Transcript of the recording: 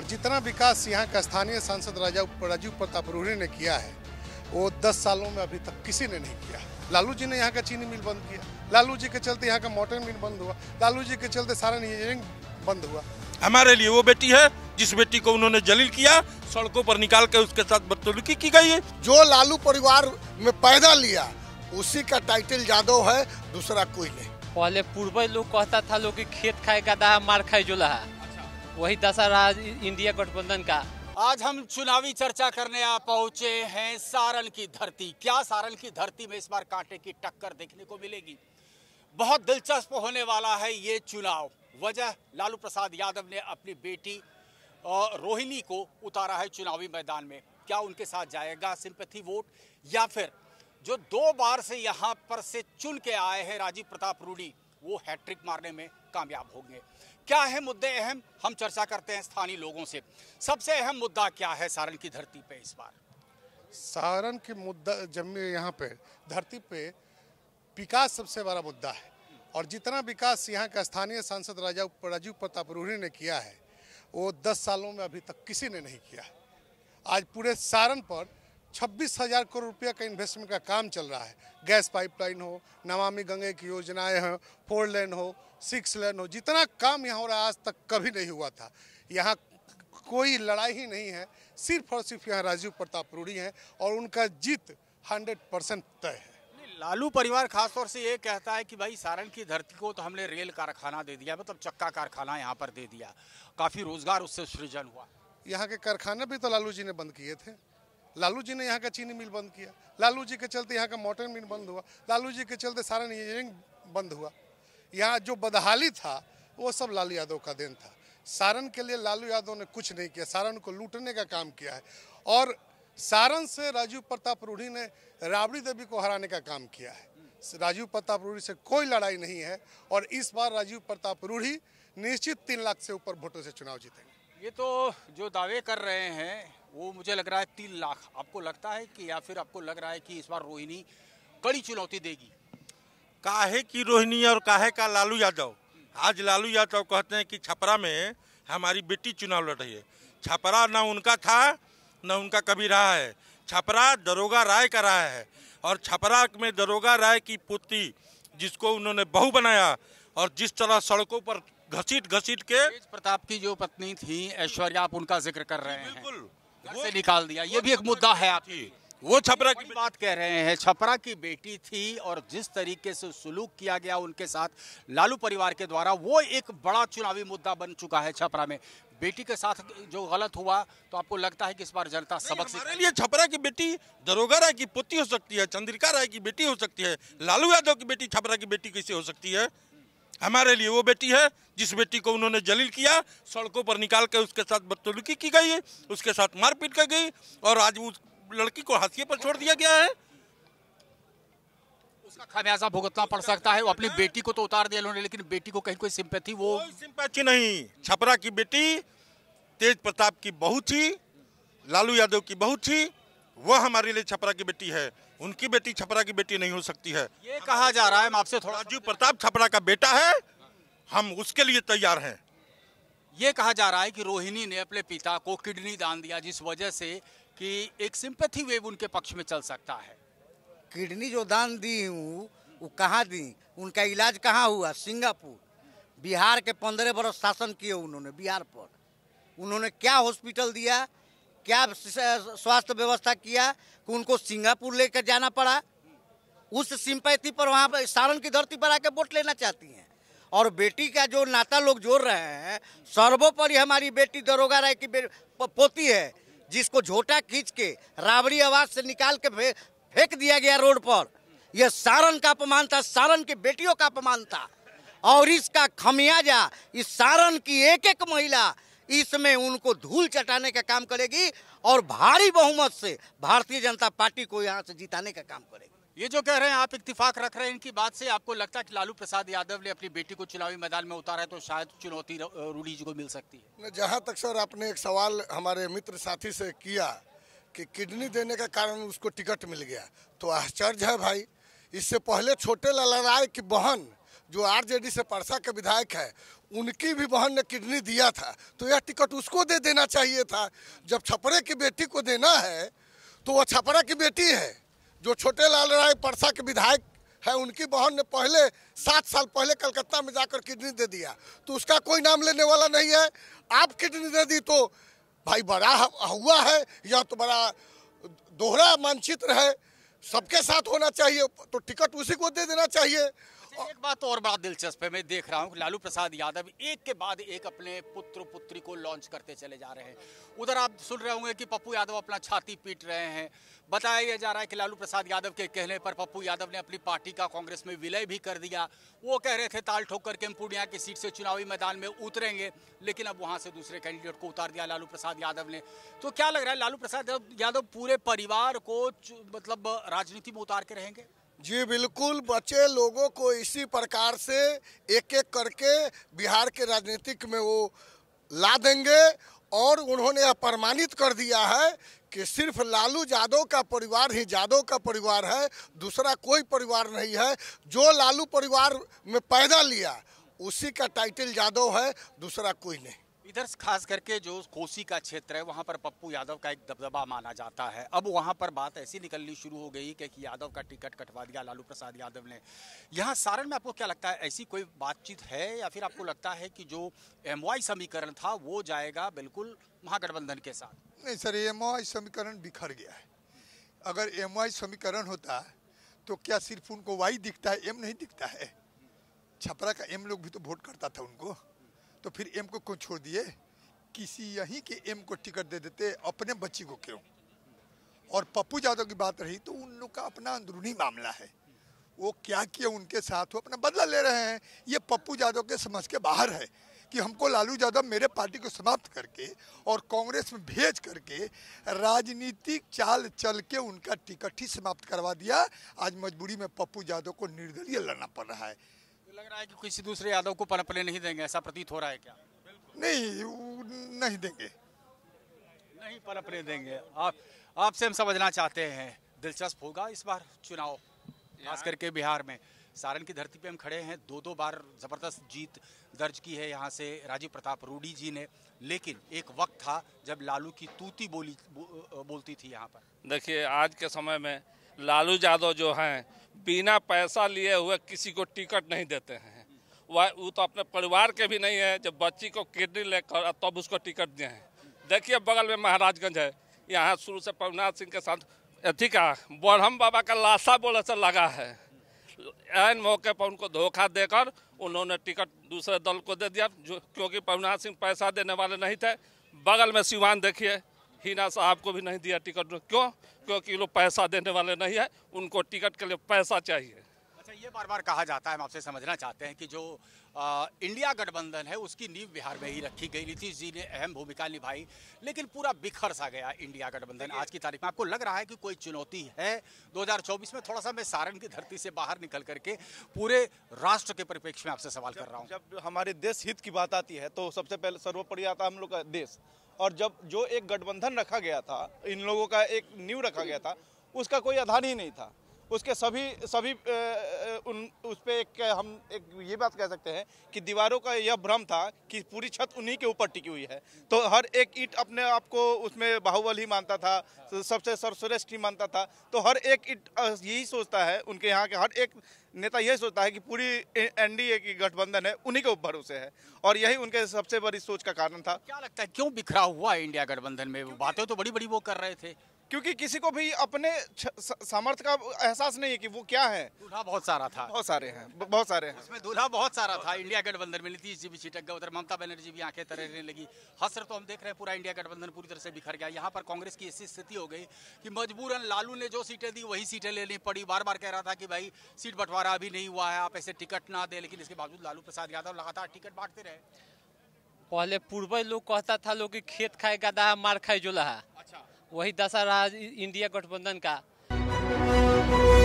और जितना विकास यहाँ का स्थानीय सांसद राजा राजीव प्रताप रूढ़ी ने किया है वो दस सालों में अभी तक किसी ने नहीं किया लालू जी ने यहाँ का चीनी मिल बंद किया लालू जी के चलते यहाँ का मोटर मिल बंद हुआ लालू जी के चलते सारा इंजीनियरिंग बंद हुआ हमारे लिए वो बेटी है जिस बेटी को उन्होंने जलील किया सड़कों पर निकाल के उसके साथ बदतुलकी की गई है जो लालू परिवार में पैदा लिया उसी का टाइटल जादव है दूसरा कोई नहीं पहले पूर्वज लोग कहता था लोग खेत खाए गदा मार खाए जो लहा वही दशा रहा इंडिया गठबंधन का आज हम चुनावी चर्चा करने आ पहुंचे हैं सारण की धरती क्या सारण की धरती में इस बार कांटे की टक्कर देखने को मिलेगी बहुत दिलचस्प होने वाला है ये चुनाव वजह लालू प्रसाद यादव ने अपनी बेटी रोहिणी को उतारा है चुनावी मैदान में क्या उनके साथ जाएगा सिंपथी वोट या फिर जो दो बार से यहाँ पर से चुन के आए हैं राजीव प्रताप रूढ़ी वो हैट्रिक मारने में कामयाब होंगे क्या है मुद्दे अहम हम चर्चा करते हैं स्थानीय लोगों से सबसे अहम मुद्दा क्या है सारण की धरती पे इस बार सारण के मुद्दा जमी यहाँ पे धरती पे विकास सबसे बड़ा मुद्दा है और जितना विकास यहाँ का स्थानीय सांसद राजा राजीव प्रताप रूढ़ी ने किया है वो दस सालों में अभी तक किसी ने नहीं किया आज पूरे सारण पर छब्बीस हजार करोड़ रुपया का इन्वेस्टमेंट का काम चल रहा है गैस पाइपलाइन हो नमामि गंगे की योजनाएं हो फोर लेन हो सिक्स लेन हो जितना काम यहाँ हो रहा है आज तक कभी नहीं हुआ था यहाँ कोई लड़ाई ही नहीं है सिर्फ और सिर्फ यहाँ राजीव प्रताप रूढ़ी हैं और उनका जीत हंड्रेड परसेंट तय है लालू परिवार खासतौर से ये कहता है कि भाई सारण की धरती को तो हमने रेल कारखाना दे दिया मतलब चक्का कारखाना यहाँ पर दे दिया काफ़ी रोजगार उससे सृजन हुआ यहाँ के कारखाने भी तो लालू जी ने बंद किए थे लालू जी ने यहाँ का चीनी मिल बंद किया लालू जी के चलते यहाँ का मोटर मिल बंद हुआ लालू जी के चलते सारा इंजीनियरिंग बंद हुआ यहाँ जो बदहाली था वो सब लालू यादव का देन था सारण के लिए लालू यादव ने कुछ नहीं किया सारण को लूटने का काम किया है और सारण से राजीव प्रताप रूढ़ी ने राबड़ी देवी को हराने का काम किया है राजीव प्रताप रूढ़ी से कोई लड़ाई नहीं है और इस बार राजीव प्रताप रूढ़ी निश्चित तीन लाख से ऊपर वोटों से चुनाव जीतेंगे ये तो जो दावे कर रहे हैं वो मुझे लग रहा है तीन लाख आपको लगता है कि या फिर आपको लग रहा है कि इस बार रोहिणी कड़ी चुनौती देगी काहे की रोहिणी और काहे का लालू यादव आज लालू यादव कहते हैं कि छपरा में हमारी बेटी चुनाव लड़ रही है छपरा ना उनका था ना उनका कभी रहा है छपरा दरोगा राय का रहा है और छपरा में दरोगा राय की पुत्री जिसको उन्होंने बहु बनाया और जिस तरह सड़कों पर घसीट घसीट के प्रताप की जो पत्नी थी ऐश्वर्या आप उनका जिक्र कर रहे हैं बिल्कुल से निकाल दिया ये भी एक मुद्दा है आपकी वो छपरा की बात कह रहे हैं छपरा की बेटी थी और जिस तरीके से सुलूक किया गया उनके साथ लालू परिवार के द्वारा वो एक बड़ा चुनावी मुद्दा बन चुका है छपरा में बेटी के साथ जो गलत हुआ तो आपको लगता है कि इस बार जनता सबक हमारे लिए छपरा की बेटी दरोगा राय की पोती हो सकती है चंद्रिका राय की बेटी हो सकती है लालू यादव की बेटी छपरा की बेटी कैसे हो सकती है हमारे लिए वो बेटी है जिस बेटी को उन्होंने जलील किया सड़कों पर निकाल कर उसके साथ बदतलुकी की गई है उसके साथ मारपीट की गई और आज उस लड़की को हाथिए पर छोड़ दिया गया है खामियाजा भुगतना पड़ सकता है वो अपनी बेटी को तो उतार दिया उन्होंने लेकिन बेटी को कहीं कोई सिंपैथी वो सिंपैथी नहीं छपरा की बेटी तेज प्रताप की बहू थी लालू यादव की बहू थी वह हमारे लिए छपरा की बेटी है उनकी बेटी छपरा की बेटी नहीं हो सकती है ये कहा जा रहा है आपसे थोड़ा राजीव प्रताप छपरा का बेटा है हम उसके लिए तैयार हैं ये कहा जा रहा है कि रोहिणी ने अपने पिता को किडनी दान दिया जिस वजह से कि एक सिंपथी वेव उनके पक्ष में चल सकता है किडनी जो दान दी हूँ वो कहाँ दी उनका इलाज कहाँ हुआ सिंगापुर बिहार के पंद्रह बरस शासन किए उन्होंने बिहार पर उन्होंने क्या हॉस्पिटल दिया क्या स्वास्थ्य व्यवस्था किया कि उनको सिंगापुर लेकर जाना पड़ा उस सिंपैथी पर वहाँ पर सारण की धरती पर आके वोट लेना चाहती हैं और बेटी का जो नाता लोग जोड़ रहे हैं सर्वोपरि हमारी बेटी दरोगा राय की पोती है जिसको झोटा खींच के राबड़ी आवाज से निकाल के फेंक दिया गया रोड पर यह सारण का अपमान था सारण की बेटियों का अपमान था और इसका खमियाजा इस सारण की एक एक महिला इसमें उनको धूल चटाने का काम करेगी और भारी बहुमत से भारतीय जनता पार्टी को यहाँ से जिताने का काम करेगी ये जो कह रहे हैं आप इतफाक रख रहे हैं इनकी बात से आपको लगता है कि लालू प्रसाद यादव ने अपनी बेटी को चुनावी मैदान में उतारा है तो शायद चुनौती रूढ़ी जी को मिल सकती है जहाँ तक सर आपने एक सवाल हमारे मित्र साथी से किया कि किडनी देने का कारण उसको टिकट मिल गया तो आश्चर्य है भाई इससे पहले छोटे ललराय की बहन जो आरजेडी से परसा के विधायक है उनकी भी बहन ने किडनी दिया था तो यह टिकट उसको दे देना चाहिए था जब छपरे की बेटी को देना है तो वह छपरा की बेटी है जो छोटे लाल राय परसा के विधायक है उनकी बहन ने पहले सात साल पहले कलकत्ता में जाकर किडनी दे दिया तो उसका कोई नाम लेने वाला नहीं है आप किडनी दे दी तो भाई बड़ा हुआ है या तो बड़ा दोहरा मानचित्र है सबके साथ होना चाहिए तो टिकट उसी को दे देना चाहिए एक बात और बड़ा दिलचस्प है मैं देख रहा हूँ लालू प्रसाद यादव एक के बाद एक अपने पुत्र पुत्री को लॉन्च करते चले जा रहे हैं उधर आप सुन रहे होंगे कि पप्पू यादव अपना छाती पीट रहे हैं बताया जा रहा है कि लालू प्रसाद यादव के कहने पर पप्पू यादव ने अपनी पार्टी का कांग्रेस में विलय भी कर दिया वो कह रहे थे ताल ठोक करके हम पूर्णिया की सीट से चुनावी मैदान में उतरेंगे लेकिन अब वहाँ से दूसरे कैंडिडेट को उतार दिया लालू प्रसाद यादव ने तो क्या लग रहा है लालू प्रसाद यादव पूरे परिवार को मतलब राजनीति में उतार के रहेंगे जी बिल्कुल बचे लोगों को इसी प्रकार से एक एक करके बिहार के राजनीतिक में वो ला देंगे और उन्होंने यह प्रमाणित कर दिया है कि सिर्फ लालू यादव का परिवार ही यादव का परिवार है दूसरा कोई परिवार नहीं है जो लालू परिवार में पैदा लिया उसी का टाइटल यादव है दूसरा कोई नहीं इधर खास करके जो कोसी का क्षेत्र है वहाँ पर पप्पू यादव का एक दबदबा माना जाता है अब वहाँ पर बात ऐसी निकलनी शुरू हो गई कि यादव का टिकट कटवा दिया लालू प्रसाद यादव ने यहाँ सारण में आपको क्या लगता है ऐसी कोई बातचीत है या फिर आपको लगता है कि जो एम समीकरण था वो जाएगा बिल्कुल महागठबंधन के साथ नहीं सर एम समीकरण बिखर गया है अगर एम समीकरण होता तो क्या सिर्फ उनको वाई दिखता है एम नहीं दिखता है छपरा का एम लोग भी तो वोट करता था उनको तो फिर एम को क्यों छोड़ दिए किसी यहीं के एम को टिकट दे देते अपने बच्ची को क्यों और पप्पू यादव की बात रही तो उन लोग का अपना अंदरूनी मामला है वो क्या किया उनके साथ वो अपना बदला ले रहे हैं ये पप्पू यादव के समझ के बाहर है कि हमको लालू यादव मेरे पार्टी को समाप्त करके और कांग्रेस में भेज करके राजनीतिक चाल चल के उनका टिकट ही समाप्त करवा दिया आज मजबूरी में पप्पू यादव को निर्दलीय लड़ना पड़ रहा है तो लग रहा है कि किसी दूसरे यादव को पनपने नहीं देंगे ऐसा प्रतीत हो रहा है क्या नहीं नहीं देंगे नहीं पनपने देंगे आप आपसे हम समझना चाहते हैं दिलचस्प होगा इस बार चुनाव खास करके बिहार में सारण की धरती पे हम खड़े हैं दो दो बार ज़बरदस्त जीत दर्ज की है यहाँ से राजीव प्रताप रूडी जी ने लेकिन एक वक्त था जब लालू की तूती बोली बो, बोलती थी यहाँ पर देखिए आज के समय में लालू यादव जो हैं बिना पैसा लिए हुए किसी को टिकट नहीं देते हैं वह वो तो अपने परिवार के भी नहीं है जब बच्ची को किडनी लेकर तब तो उसको टिकट दिए हैं देखिए बगल में महाराजगंज है यहाँ शुरू से प्रभुनाथ सिंह के साथ अथी का बरहम बाबा का लाशा बोले से लगा है एन मौके पर उनको धोखा देकर उन्होंने टिकट दूसरे दल को दे दिया जो क्योंकि प्रभुनाथ सिंह पैसा देने वाले नहीं थे बगल में सिवान देखिए हीना साहब को भी नहीं दिया टिकट क्यों क्योंकि लोग पैसा देने वाले नहीं है उनको टिकट के लिए पैसा चाहिए अच्छा ये बार बार कहा जाता है हम आपसे समझना चाहते हैं कि जो आ, इंडिया गठबंधन है उसकी नींव बिहार में ही रखी गई नीतीश जी ने अहम भूमिका निभाई लेकिन पूरा बिखर सा गया इंडिया गठबंधन आज की तारीख में आपको लग रहा है कि कोई चुनौती है 2024 में थोड़ा सा मैं सारण की धरती से बाहर निकल करके पूरे राष्ट्र के परिप्रेक्ष्य में आपसे सवाल कर रहा हूँ जब हमारे देश हित की बात आती है तो सबसे पहले सर्वोपरि आता हम लोग का देश और जब जो एक गठबंधन रखा गया था इन लोगों का एक न्यू रखा गया था उसका कोई आधार ही नहीं था उसके सभी सभी उन उस पर एक हम एक ये बात कह सकते हैं कि दीवारों का यह भ्रम था कि पूरी छत उन्हीं के ऊपर टिकी हुई है तो हर एक ईट अपने आप को उसमें बाहुबल ही मानता था सबसे सर्वश्रेष्ठ ही मानता था तो हर एक ईट यही सोचता है उनके यहाँ के हर एक नेता यही सोचता है कि पूरी एनडीए की गठबंधन है उन्हीं के ऊपर उसे है और यही उनके सबसे बड़ी सोच का कारण था क्या लगता है क्यों बिखरा हुआ है इंडिया गठबंधन में बातें तो बड़ी बड़ी वो कर रहे थे क्योंकि किसी को भी अपने सामर्थ्य का एहसास नहीं है कि वो क्या है दूल्हा बहुत सारा था बहुत सारे हैं बहुत सारे हैं उसमें दूल्हा बहुत सारा था इंडिया गठबंधन में नीतीश जी भी छिटक गए उधर ममता बनर्जी भी आंखें तरने लगी हसर तो हम देख रहे हैं पूरा इंडिया गठबंधन पूरी तरह से बिखर गया यहाँ पर कांग्रेस की ऐसी स्थिति हो गई कि मजबूरन लालू ने जो सीटें दी वही सीटें लेनी पड़ी बार बार कह रहा था कि भाई सीट बंटवारा अभी नहीं हुआ है आप ऐसे टिकट ना दे लेकिन इसके बावजूद लालू प्रसाद यादव लगातार टिकट बांटते रहे पहले पूर्वज लोग कहता था लोग खेत खाए गदा मार खाए जो लहा वही दशा रहा इंडिया गठबंधन का